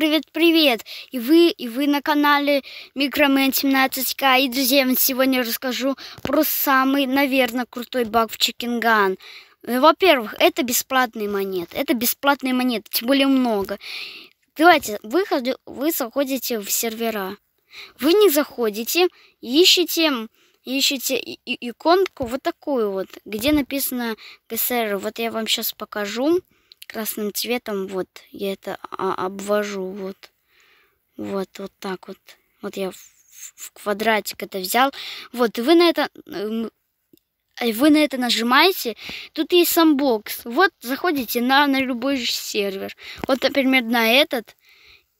привет-привет! И вы, и вы на канале Микромен 17К. И, друзья, сегодня расскажу про самый, наверное, крутой баг в Чикинган. Ну, во-первых, это бесплатные монеты. Это бесплатные монеты, тем более много. Давайте, вы, вы заходите в сервера. Вы не заходите, ищите ищите иконку вот такую вот, где написано ГСР. Вот я вам сейчас покажу красным цветом, вот, я это а, обвожу, вот, вот, вот так вот. Вот я в квадратик это взял. Вот, и вы на это, эм, э, вы на это нажимаете. Тут есть сам бокс Вот, заходите на, на любой сервер. Вот, например, на этот.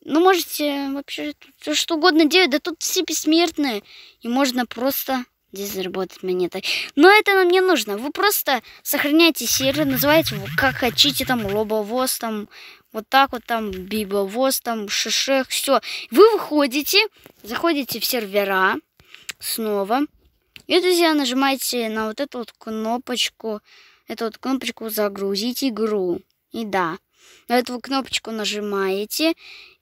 Ну, можете вообще что угодно делать. Да тут все бессмертные. И можно просто Здесь заработать монеты. Но это нам не нужно. Вы просто сохраняйте сервер, называйте его как хотите, там, лобовоз, там, вот так вот, там, бибовоз, там, шишек, все. Вы выходите, заходите в сервера снова. И, друзья, нажимаете на вот эту вот кнопочку, эту вот кнопочку «Загрузить игру». И да, на эту кнопочку нажимаете,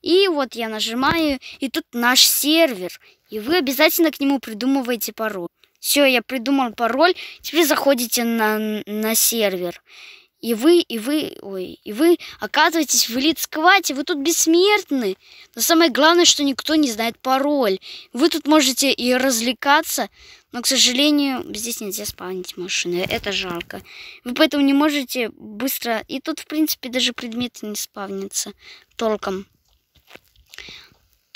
и вот я нажимаю, и тут наш сервер. И вы обязательно к нему придумываете пароль. Все, я придумал пароль. Теперь заходите на, на сервер. И вы, и вы, ой, и вы оказываетесь в элит-сквате, вы тут бессмертны. Но самое главное, что никто не знает пароль. Вы тут можете и развлекаться, но, к сожалению, здесь нельзя спавнить машины, это жалко. Вы поэтому не можете быстро, и тут, в принципе, даже предметы не спавнятся толком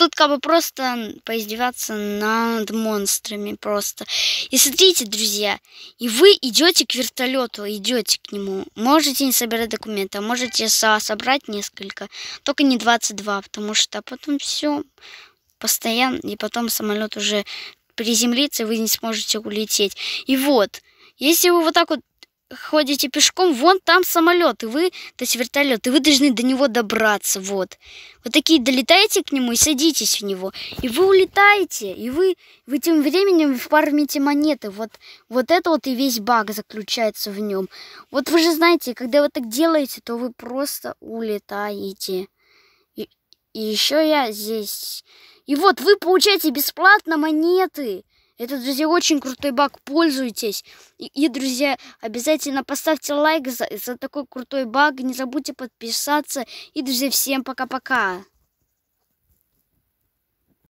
тут как бы просто поиздеваться над монстрами просто. И смотрите, друзья, и вы идете к вертолету, идете к нему. Можете не собирать документы, а можете со собрать несколько, только не 22, потому что потом все постоянно, и потом самолет уже приземлится, и вы не сможете улететь. И вот, если вы вот так вот ходите пешком, вон там самолет, и вы, то есть вертолет, и вы должны до него добраться, вот. Вот такие долетаете к нему и садитесь в него, и вы улетаете, и вы, вы тем временем фармите монеты, вот, вот это вот и весь баг заключается в нем. Вот вы же знаете, когда вы так делаете, то вы просто улетаете. И, и еще я здесь... И вот вы получаете бесплатно монеты. Это, друзья, очень крутой баг, пользуйтесь. И, и друзья, обязательно поставьте лайк за, за такой крутой баг, не забудьте подписаться. И, друзья, всем пока-пока.